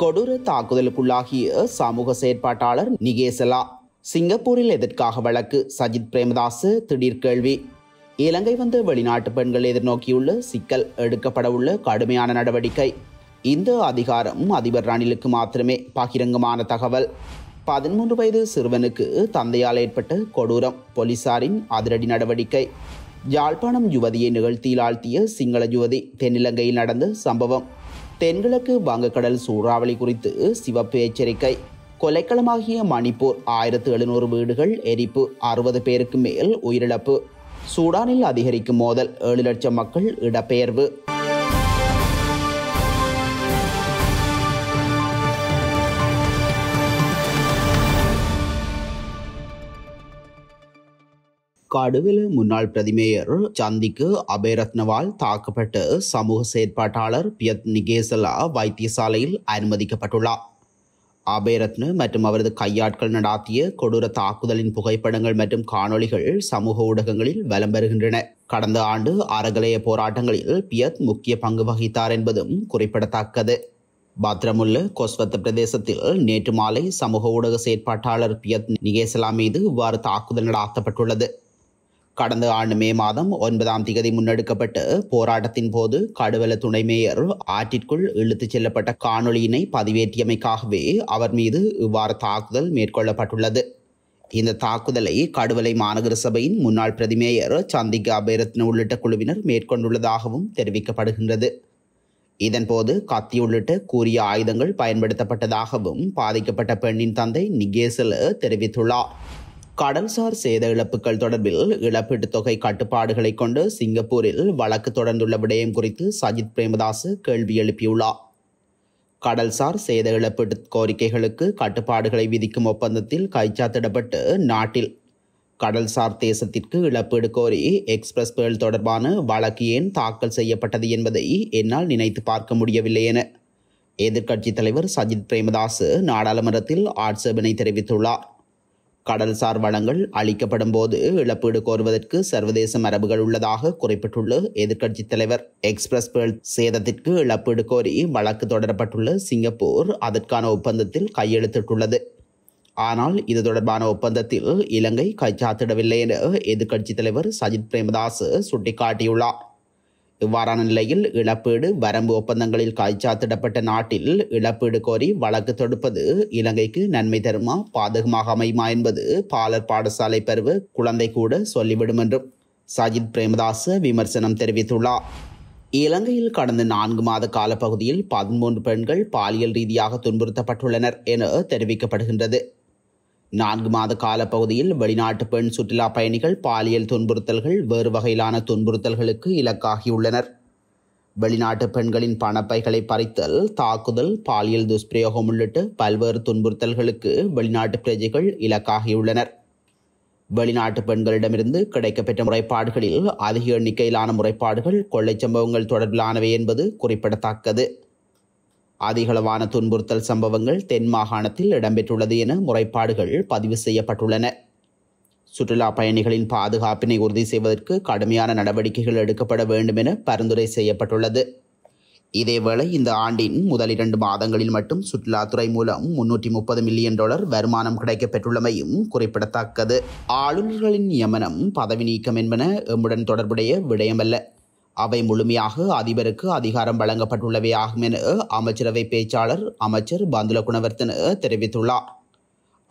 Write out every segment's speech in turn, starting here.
கொடூர தாக்குதலுக்குள்ளாகிய சமூக செயற்பாட்டாளர் நிகேசலா சிங்கப்பூரில் எதற்காக வழக்கு சஜித் பிரேமதாஸ் திடீர் கேள்வி இலங்கை வந்த வெளிநாட்டு பெண்கள் எதிர்நோக்கியுள்ள சிக்கல் எடுக்கப்பட உள்ள கடுமையான நடவடிக்கை இந்த அதிகாரம் அதிபர் ரணிலுக்கு மாத்திரமே பகிரங்கமான தகவல் பதிமூன்று வயது சிறுவனுக்கு தந்தையால் ஏற்பட்ட கொடூரம் போலீசாரின் அதிரடி நடவடிக்கை யாழ்ப்பாணம் யுவதியை நிகழ்த்தியில் ஆழ்த்திய சிங்கள யுவதி தென்னிலங்கையில் நடந்த சம்பவம் தென்கிழக்கு வங்கக்கடல் சூறாவளி குறித்து சிவப்பு எச்சரிக்கை கொலைக்களமாகிய மணிப்பூர் ஆயிரத்து எழுநூறு வீடுகள் எரிப்பு அறுபது பேருக்கு மேல் உயிரிழப்பு சூடானில் அதிகரிக்கும் மோதல் ஏழு லட்சம் மக்கள் இடப்பெயர்வு காடுவில் முன்னாள் பிரதிமேயர் சந்திக்கு அபேரத்னவால் தாக்கப்பட்டு சமூக செயற்பாட்டாளர் பியத் நிகேசலா வைத்தியசாலையில் அனுமதிக்கப்பட்டுள்ளார் அபேரத்ன மற்றும் அவரது கையாட்கள் நடாத்திய கொடூர தாக்குதலின் புகைப்படங்கள் மற்றும் காணொளிகள் சமூக ஊடகங்களில் வலம் வருகின்றன கடந்த ஆண்டு அறகலைய போராட்டங்களில் பியத் முக்கிய பங்கு வகித்தார் என்பதும் குறிப்பிடத்தக்கது பாத்ரமுல்ல கொஸ்வத்த பிரதேசத்தில் நேற்று மாலை சமூக ஊடக செயற்பாட்டாளர் பியத் நிகேசலா மீது இவ்வாறு தாக்குதல் நடாத்தப்பட்டுள்ளது கடந்த ஆண்டு மே மாதம் ஒன்பதாம் திகதி முன்னெடுக்கப்பட்டு போராட்டத்தின் போது கடுவல துணை மேயர் ஆற்றிற்குள் இழுத்துச் செல்லப்பட்ட காணொளியினை பதிவேற்றியமைக்காகவே அவர் மீது இவ்வாறு தாக்குதல் மேற்கொள்ளப்பட்டுள்ளது இந்த தாக்குதலை கடுவலை மாநகர சபையின் முன்னாள் பிரதிமேயர் சந்திகா பைரத்ன உள்ளிட்ட குழுவினர் மேற்கொண்டுள்ளதாகவும் தெரிவிக்கப்படுகின்றது இதன்போது கத்தி உள்ளிட்ட கூறிய ஆயுதங்கள் பயன்படுத்தப்பட்டதாகவும் பாதிக்கப்பட்ட பெண்ணின் தந்தை நிகேசல் தெரிவித்துள்ளார் கடல்சார் சேத இழப்புகள் தொடர்பில் இழப்பீட்டுத் தொகை கட்டுப்பாடுகளை கொண்டு சிங்கப்பூரில் வழக்கு தொடர்ந்துள்ள விடயம் குறித்து சஜித் பிரேமதாஸ் கேள்வி எழுப்பியுள்ளார் கடல்சார் சேத இழப்பீட்டு கோரிக்கைகளுக்கு கட்டுப்பாடுகளை விதிக்கும் ஒப்பந்தத்தில் கைச்சாத்திடப்பட்டு நாட்டில் கடல்சார் தேசத்திற்கு இழப்பீடு கோரி எக்ஸ்பிரஸ் புயல் தொடர்பான வழக்கு ஏன் தாக்கல் செய்யப்பட்டது என்பதை என்னால் நினைத்து பார்க்க முடியவில்லை என எதிர்க்கட்சித் தலைவர் சஜித் பிரேமதாஸ் நாடாளுமன்றத்தில் ஆட்சேபனை தெரிவித்துள்ளார் கடல்சார் வளங்கள் அளிக்கப்படும் போது இழப்பீடு கோருவதற்கு சர்வதேச மரபுகள் உள்ளதாக குறிப்பிட்டுள்ள எதிர்க்கட்சித் தலைவர் எக்ஸ்பிரஸ் பேர்ல் சேதத்திற்கு இழப்பீடு கோரி வழக்கு தொடரப்பட்டுள்ள சிங்கப்பூர் அதற்கான ஒப்பந்தத்தில் கையெழுத்திட்டுள்ளது ஆனால் இது தொடர்பான ஒப்பந்தத்தில் இலங்கை கைச்சாத்திடவில்லை என எதிர்க்கட்சி தலைவர் சஜித் பிரேமதாஸ் சுட்டிக்காட்டியுள்ளார் இவ்வாறான நிலையில் இழப்பீடு வரம்பு ஒப்பந்தங்களில் காய்ச்சாத்திடப்பட்ட நாட்டில் இழப்பீடு கோரி வழக்கு தொடுப்பது இலங்கைக்கு நன்மை தருமா பாதகமாக அமையுமா என்பது பாலர் பாடசாலை பருவ குழந்தை கூட சொல்லிவிடும் என்றும் சஜித் பிரேமதாஸ் விமர்சனம் தெரிவித்துள்ளார் இலங்கையில் கடந்த நான்கு மாத காலப்பகுதியில் பதிமூன்று பெண்கள் பாலியல் ரீதியாக துன்புறுத்தப்பட்டுள்ளனர் என தெரிவிக்கப்படுகின்றது நான்கு மாத காலப்பகுதியில் வெளிநாட்டு பெண் சுற்றுலா பயணிகள் பாலியல் துன்புறுத்தல்கள் வேறு வகையிலான துன்புறுத்தல்களுக்கு இலக்காகியுள்ளனர் வெளிநாட்டு பெண்களின் பணப்பைகளை பறித்தல் தாக்குதல் பாலியல் துஷ்பிரயோகம் உள்ளிட்ட பல்வேறு துன்புறுத்தல்களுக்கு வெளிநாட்டு பிரஜைகள் இலக்காகியுள்ளனர் வெளிநாட்டு பெண்களிடமிருந்து கிடைக்கப்பெற்ற முறைப்பாடுகளில் அதிக எண்ணிக்கையிலான முறைப்பாடுகள் கொள்ளைச் சம்பவங்கள் தொடர்பிலானவை என்பது குறிப்பிடத்தக்கது அதிகளவான துன்புறுத்தல் சம்பவங்கள் தென் மாகாணத்தில் இடம்பெற்றுள்ளது என முறைப்பாடுகள் பதிவு செய்யப்பட்டுள்ளன சுற்றுலா பயணிகளின் பாதுகாப்பினை உறுதி செய்வதற்கு கடுமையான நடவடிக்கைகள் எடுக்கப்பட வேண்டும் என பரிந்துரை செய்யப்பட்டுள்ளது இதேவேளை இந்த ஆண்டின் முதல் இரண்டு மாதங்களில் மட்டும் சுற்றுலாத்துறை மூலம் முன்னூற்றி முப்பது மில்லியன் டாலர் வருமானம் கிடைக்கப்பெற்றுள்ளமையும் குறிப்பிடத்தக்கது ஆளுநர்களின் நியமனம் பதவி நீக்கம் என்பன எம்முடன் தொடர்புடைய விடயமல்ல அவை முழுமையாக அதிபருக்கு அதிகாரம் வழங்கப்பட்டுள்ளவை ஆகும் என அமைச்சரவை பேச்சாளர் அமைச்சர் பந்துல குணவர்த்தன் தெரிவித்துள்ளார்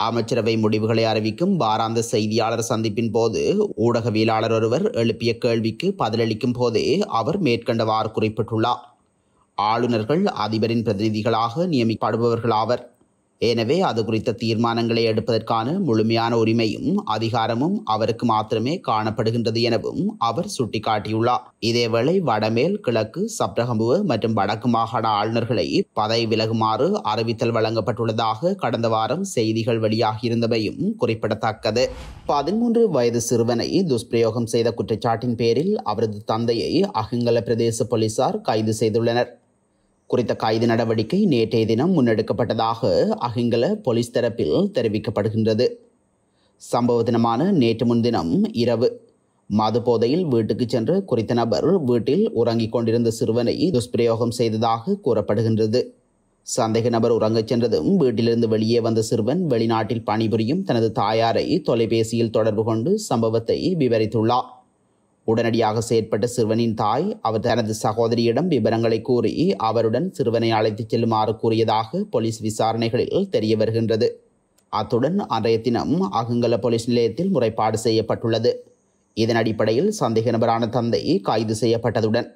அமைச்சரவை முடிவுகளை அறிவிக்கும் வாராந்த செய்தியாளர் சந்திப்பின் போது ஊடகவியலாளர் ஒருவர் எழுப்பிய கேள்விக்கு பதிலளிக்கும் போதே அவர் மேற்கண்டவாறு குறிப்பிட்டுள்ளார் ஆளுநர்கள் அதிபரின் பிரதிநிதிகளாக நியமிக்கப்படுபவர்கள் ஆவர் எனவே அது குறித்த தீர்மானங்களை எடுப்பதற்கான முழுமையான உரிமையும் அதிகாரமும் அவருக்கு மாத்திரமே காணப்படுகின்றது எனவும் அவர் சுட்டிக்காட்டியுள்ளார் இதேவேளை வடமேல் கிழக்கு சப்ரகம்புவ மற்றும் வடக்கு மாகாண ஆளுநர்களை பதவி விலகுமாறு அறிவித்தல் வழங்கப்பட்டுள்ளதாக கடந்த வாரம் செய்திகள் வெளியாகியிருந்தவையும் குறிப்பிடத்தக்கது பதிமூன்று வயது சிறுவனை துஷ்பிரயோகம் செய்த குற்றச்சாட்டின் பேரில் அவரது தந்தையை அகிங்கல பிரதேச போலீசார் கைது செய்துள்ளனர் குறித்த கைது நடவடிக்கை நேற்றைய தினம் முன்னெடுக்கப்பட்டதாக அகிங்கல போலீஸ் தரப்பில் தெரிவிக்கப்படுகின்றது சம்பவ தினமான நேற்று முன்தினம் இரவு மது போதையில் வீட்டுக்கு சென்று குறித்த நபர் வீட்டில் உறங்கிக் கொண்டிருந்த சிறுவனை துஷ்பிரயோகம் செய்ததாக கூறப்படுகின்றது சந்தேக நபர் உறங்கச் சென்றதும் வீட்டிலிருந்து வெளியே வந்த சிறுவன் வெளிநாட்டில் பணிபுரியும் தனது தாயாரை தொலைபேசியில் தொடர்பு கொண்டு சம்பவத்தை விவரித்துள்ளார் உடனடியாக செயற்பட்ட சிறுவனின் தாய் அவர் தனது சகோதரியிடம் விவரங்களை கூறி அவருடன் சிறுவனை அழைத்துச் செல்லுமாறு கூறியதாக போலீஸ் விசாரணைகளில் தெரிய வருகின்றது அத்துடன் அன்றைய தினம் அகங்கல போலீஸ் நிலையத்தில் முறைப்பாடு செய்யப்பட்டுள்ளது இதன் அடிப்படையில் சந்தேக நபரான தந்தை கைது செய்யப்பட்டதுடன்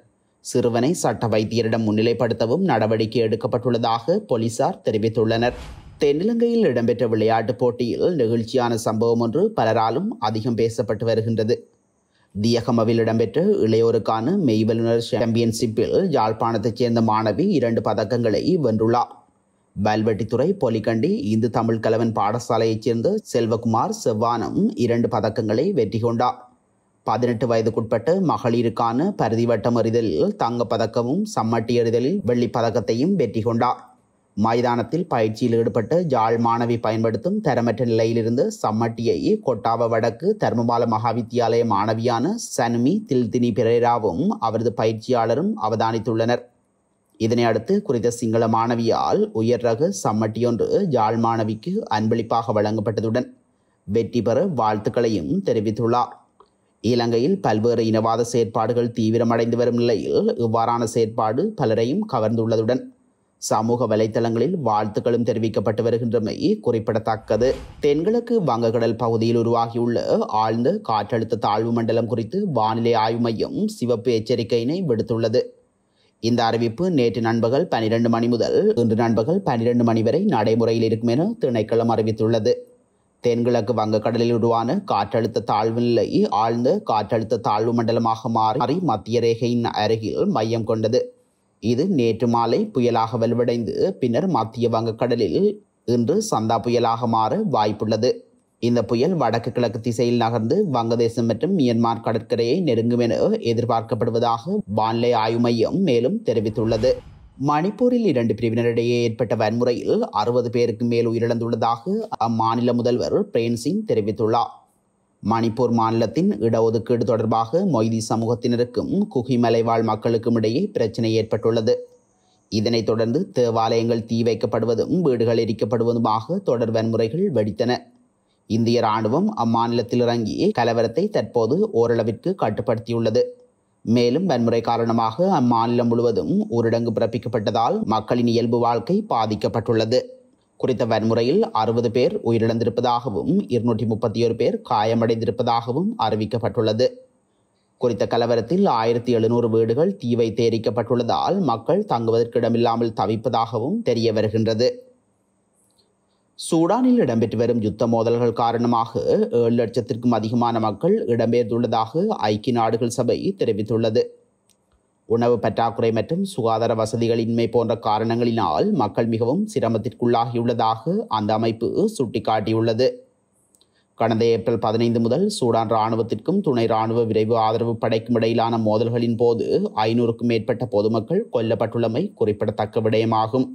சிறுவனை சட்ட வைத்தியரிடம் முன்னிலைப்படுத்தவும் நடவடிக்கை எடுக்கப்பட்டுள்ளதாக போலீசார் தெரிவித்துள்ளனர் தென்னிலங்கையில் இடம்பெற்ற விளையாட்டுப் போட்டியில் நெகிழ்ச்சியான சம்பவம் ஒன்று பலராலும் அதிகம் பேசப்பட்டு வருகின்றது தியகமவில் இடம்பெற்ற இளையோருக்கான மெய்வல்லுநர் சாம்பியன்ஷிப்பில் யாழ்ப்பாணத்தைச் சேர்ந்த மாணவி இரண்டு பதக்கங்களை வென்றுள்ளார் வல்வெட்டித்துறை பொலிகண்டி இந்து தமிழ் கலவன் பாடசாலையைச் சேர்ந்த செல்வகுமார் செவ்வானம் இரண்டு பதக்கங்களை வெற்றி கொண்டார் பதினெட்டு வயதுக்குட்பட்ட மகளிருக்கான பரிதிவட்டம் வட்டம் தங்கப் தங்கப்பதக்கமும் சம்மட்டி வெள்ளிப் வெள்ளிப்பதக்கத்தையும் வெற்றி கொண்டார் மைதானத்தில் பயிற்சியில் ஈடுபட்டு ஜாழ் மாணவி பயன்படுத்தும் தரமற்ற நிலையிலிருந்து சம்மட்டியை கொட்டாவ வடக்கு தர்மபால மகாவித்தியாலய மாணவியான சனுமி தில்தினி பிரேராவும் அவரது பயிற்சியாளரும் அவதானித்துள்ளனர் இதனையடுத்து குறித்த சிங்கள மாணவியால் உயர் ரக சம்மட்டியொன்று ஜாழ் மாணவிக்கு அன்பளிப்பாக வழங்கப்பட்டதுடன் வெற்றி பெற வாழ்த்துக்களையும் தெரிவித்துள்ளார் இலங்கையில் பல்வேறு இனவாத செயற்பாடுகள் தீவிரமடைந்து வரும் நிலையில் இவ்வாறான செயற்பாடு பலரையும் கவர்ந்துள்ளதுடன் சமூக வலைதளங்களில் வாழ்த்துக்களும் தெரிவிக்கப்பட்டு வருகின்றமை குறிப்பிடத்தக்கது தென்கிழக்கு வங்கக்கடல் பகுதியில் உருவாகியுள்ள ஆழ்ந்த காற்றழுத்த தாழ்வு மண்டலம் குறித்து வானிலை ஆய்வு மையம் சிவப்பு எச்சரிக்கையினை விடுத்துள்ளது இந்த அறிவிப்பு நேற்று நண்பகல் பனிரெண்டு மணி முதல் இன்று நண்பகல் பனிரெண்டு மணி வரை நடைமுறையில் இருக்கும் என திணைக்களம் அறிவித்துள்ளது தென்கிழக்கு வங்கக்கடலில் உருவான காற்றழுத்த தாழ்வு நிலை ஆழ்ந்த காற்றழுத்த தாழ்வு மண்டலமாக மாறி மத்திய ரேகையின் அருகில் மையம் கொண்டது இது நேற்று மாலை புயலாக வலுவடைந்து பின்னர் மத்திய வங்கக்கடலில் இன்று சந்தா புயலாக மாற வாய்ப்புள்ளது இந்த புயல் வடக்கு கிழக்கு திசையில் நகர்ந்து வங்கதேசம் மற்றும் மியன்மார் கடற்கரையை நெருங்கும் என எதிர்பார்க்கப்படுவதாக வானிலை ஆய்வு மையம் மேலும் தெரிவித்துள்ளது மணிப்பூரில் இரண்டு பிரிவினரிடையே ஏற்பட்ட வன்முறையில் அறுபது பேருக்கு மேல் உயிரிழந்துள்ளதாக அம்மாநில முதல்வர் பிரேன் சிங் தெரிவித்துள்ளார் மணிப்பூர் மாநிலத்தின் இடஒதுக்கீடு தொடர்பாக மொய்தி சமூகத்தினருக்கும் குகிமலை வாழ் மக்களுக்கும் இடையே பிரச்சினை ஏற்பட்டுள்ளது இதனைத் தொடர்ந்து தேவாலயங்கள் தீ வைக்கப்படுவதும் வீடுகள் எரிக்கப்படுவதுமாக தொடர் வன்முறைகள் வெடித்தன இந்திய ராணுவம் அம்மாநிலத்தில் இறங்கி கலவரத்தை தற்போது ஓரளவிற்கு கட்டுப்படுத்தியுள்ளது மேலும் வன்முறை காரணமாக அம்மாநிலம் முழுவதும் ஊரடங்கு பிறப்பிக்கப்பட்டதால் மக்களின் இயல்பு வாழ்க்கை பாதிக்கப்பட்டுள்ளது குறித்த வன்முறையில் அறுபது பேர் உயிரிழந்திருப்பதாகவும் இருநூற்றி முப்பத்தி ஒரு பேர் காயமடைந்திருப்பதாகவும் அறிவிக்கப்பட்டுள்ளது குறித்த கலவரத்தில் ஆயிரத்தி எழுநூறு வீடுகள் தீ வைத்தேரிக்கப்பட்டுள்ளதால் மக்கள் தங்குவதற்கு இடமில்லாமல் தவிப்பதாகவும் தெரிய வருகின்றது சூடானில் இடம்பெற்று வரும் யுத்த மோதல்கள் காரணமாக ஏழு லட்சத்திற்கும் அதிகமான மக்கள் இடம்பெயர்ந்துள்ளதாக ஐக்கிய நாடுகள் சபை தெரிவித்துள்ளது உணவு பற்றாக்குறை மற்றும் சுகாதார வசதிகளின்மை போன்ற காரணங்களினால் மக்கள் மிகவும் சிரமத்திற்குள்ளாகியுள்ளதாக அந்த அமைப்பு சுட்டிக்காட்டியுள்ளது கடந்த ஏப்ரல் பதினைந்து முதல் சூடான் இராணுவத்திற்கும் துணை இராணுவ விரைவு ஆதரவு படைக்கும் இடையிலான மோதல்களின் போது ஐநூறுக்கும் மேற்பட்ட பொதுமக்கள் கொல்லப்பட்டுள்ளமை குறிப்பிடத்தக்க விடயமாகும்